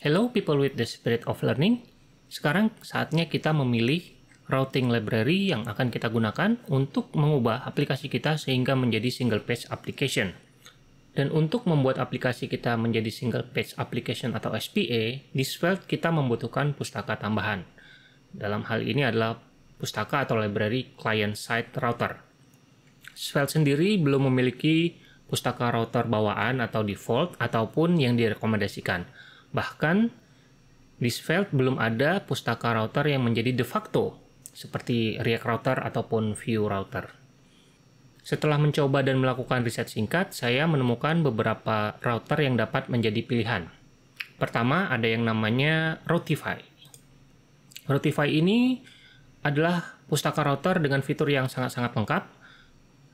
Hello people with the spirit of learning. Sekarang saatnya kita memilih routing library yang akan kita gunakan untuk mengubah aplikasi kita sehingga menjadi single page application. Dan untuk membuat aplikasi kita menjadi single page application atau SPA, di Svelte kita membutuhkan pustaka tambahan. Dalam hal ini adalah pustaka atau library client side router. Svelte sendiri belum memiliki pustaka router bawaan atau default ataupun yang direkomendasikan Bahkan, di Svelte belum ada pustaka router yang menjadi de facto, seperti React Router ataupun View Router. Setelah mencoba dan melakukan riset singkat, saya menemukan beberapa router yang dapat menjadi pilihan. Pertama, ada yang namanya Routify. Routify ini adalah pustaka router dengan fitur yang sangat-sangat lengkap.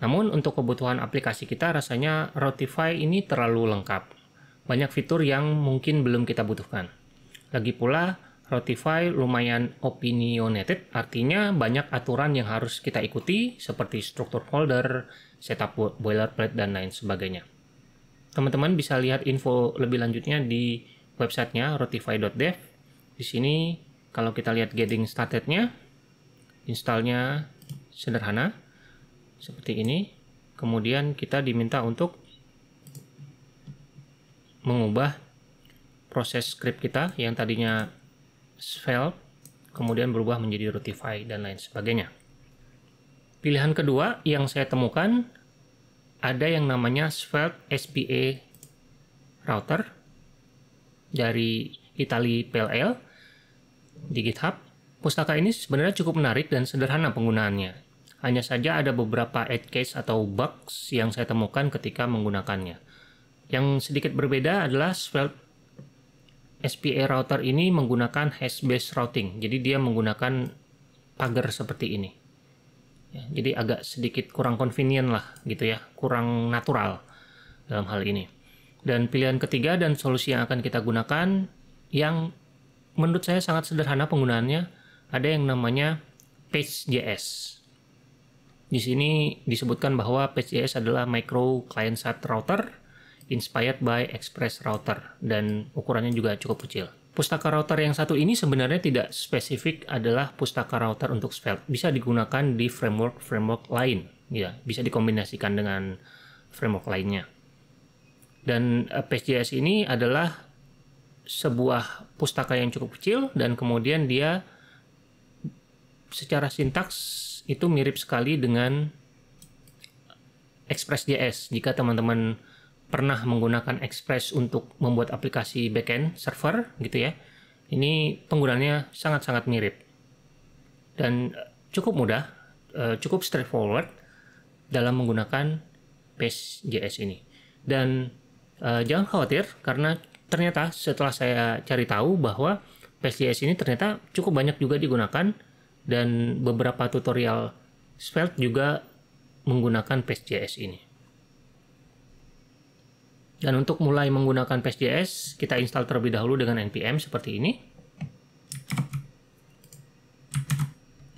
Namun, untuk kebutuhan aplikasi kita, rasanya Routify ini terlalu lengkap banyak fitur yang mungkin belum kita butuhkan. Lagi pula, Rotify lumayan opinionated, artinya banyak aturan yang harus kita ikuti seperti struktur folder, setup boilerplate, dan lain sebagainya. Teman-teman bisa lihat info lebih lanjutnya di websitenya rotify.dev. Di sini kalau kita lihat getting started-nya, installnya sederhana, seperti ini. Kemudian kita diminta untuk mengubah proses script kita yang tadinya svelte kemudian berubah menjadi rotify dan lain sebagainya. Pilihan kedua yang saya temukan ada yang namanya Svelte SPA router dari Itali PLL di GitHub. Pustaka ini sebenarnya cukup menarik dan sederhana penggunaannya. Hanya saja ada beberapa edge case atau bugs yang saya temukan ketika menggunakannya. Yang sedikit berbeda adalah Svelte SPA router ini menggunakan hash-based routing. Jadi dia menggunakan pagar seperti ini. Ya, jadi agak sedikit kurang convenient lah gitu ya, kurang natural dalam hal ini. Dan pilihan ketiga dan solusi yang akan kita gunakan yang menurut saya sangat sederhana penggunaannya ada yang namanya PageJS. Di sini disebutkan bahwa PageJS adalah micro client side router inspired by Express Router dan ukurannya juga cukup kecil. Pustaka router yang satu ini sebenarnya tidak spesifik adalah pustaka router untuk Svelte. Bisa digunakan di framework-framework lain, ya, bisa dikombinasikan dengan framework lainnya. Dan eh, PSJS ini adalah sebuah pustaka yang cukup kecil dan kemudian dia secara sintaks itu mirip sekali dengan ExpressJS. Jika teman-teman pernah menggunakan Express untuk membuat aplikasi backend server gitu ya. Ini penggunaannya sangat-sangat mirip dan eh, cukup mudah, eh, cukup straightforward dalam menggunakan Base.js ini. Dan eh, jangan khawatir karena ternyata setelah saya cari tahu bahwa Base.js ini ternyata cukup banyak juga digunakan dan beberapa tutorial Svelte juga menggunakan Base.js ini. Dan untuk mulai menggunakan PSJS, kita install terlebih dahulu dengan npm seperti ini.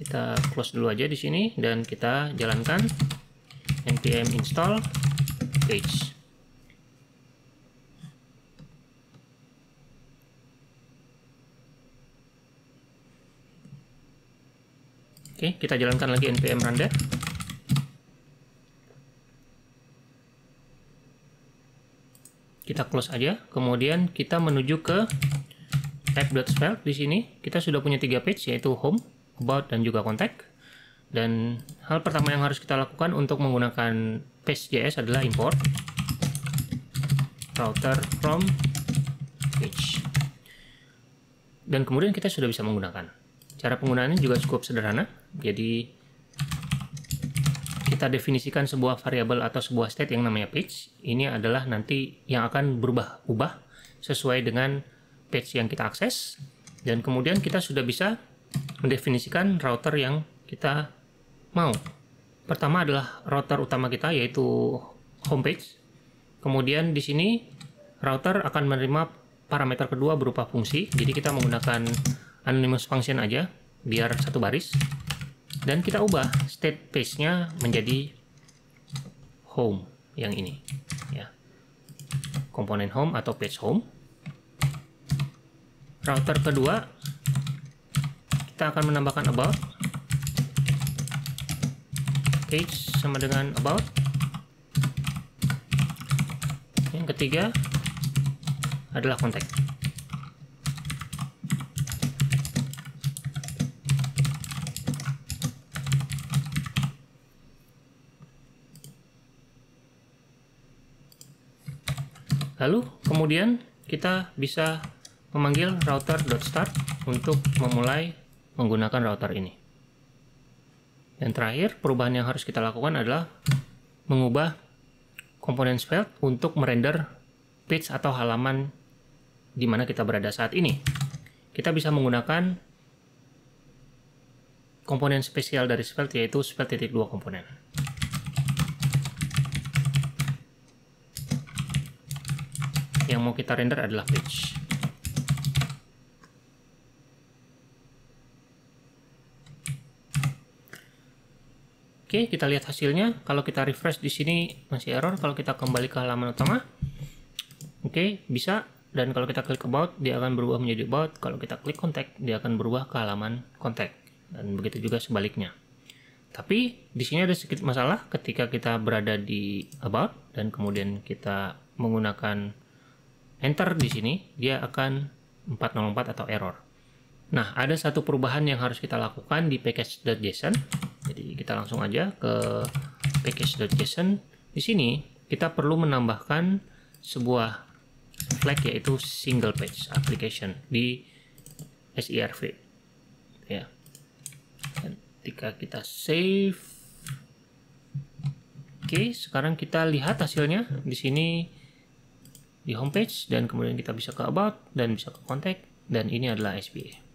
Kita close dulu aja di sini dan kita jalankan npm install page. Oke, kita jalankan lagi npm run render. Kita close aja. Kemudian kita menuju ke type.spell di sini. Kita sudah punya tiga page yaitu home, about, dan juga contact. Dan hal pertama yang harus kita lakukan untuk menggunakan page.js adalah import router from page. Dan kemudian kita sudah bisa menggunakan. Cara penggunaannya juga cukup sederhana. Jadi kita definisikan sebuah variabel atau sebuah state yang namanya page, ini adalah nanti yang akan berubah-ubah sesuai dengan page yang kita akses. Dan kemudian kita sudah bisa mendefinisikan router yang kita mau. Pertama adalah router utama kita yaitu homepage. Kemudian di sini router akan menerima parameter kedua berupa fungsi. Jadi kita menggunakan anonymous function aja biar satu baris dan kita ubah state page nya menjadi home yang ini ya komponen home atau page home router kedua kita akan menambahkan about page sama dengan about yang ketiga adalah kontak Lalu kemudian kita bisa memanggil router.start untuk memulai menggunakan router ini. Dan terakhir, perubahan yang harus kita lakukan adalah mengubah komponen spell untuk merender page atau halaman di mana kita berada saat ini. Kita bisa menggunakan komponen spesial dari spell yaitu spell titik dua komponen. yang mau kita render adalah page. Oke, kita lihat hasilnya. Kalau kita refresh di sini masih error. Kalau kita kembali ke halaman utama, oke, bisa. Dan kalau kita klik about, dia akan berubah menjadi about. Kalau kita klik contact, dia akan berubah ke halaman contact. Dan begitu juga sebaliknya. Tapi di sini ada sedikit masalah ketika kita berada di about dan kemudian kita menggunakan enter di sini, dia akan 404 atau error. Nah, ada satu perubahan yang harus kita lakukan di package.json. Jadi kita langsung aja ke package.json. Di sini kita perlu menambahkan sebuah flag yaitu single page application di SIRV. Ya. ketika kita save Oke, sekarang kita lihat hasilnya. Di sini di homepage dan kemudian kita bisa ke about dan bisa ke contact dan ini adalah SBA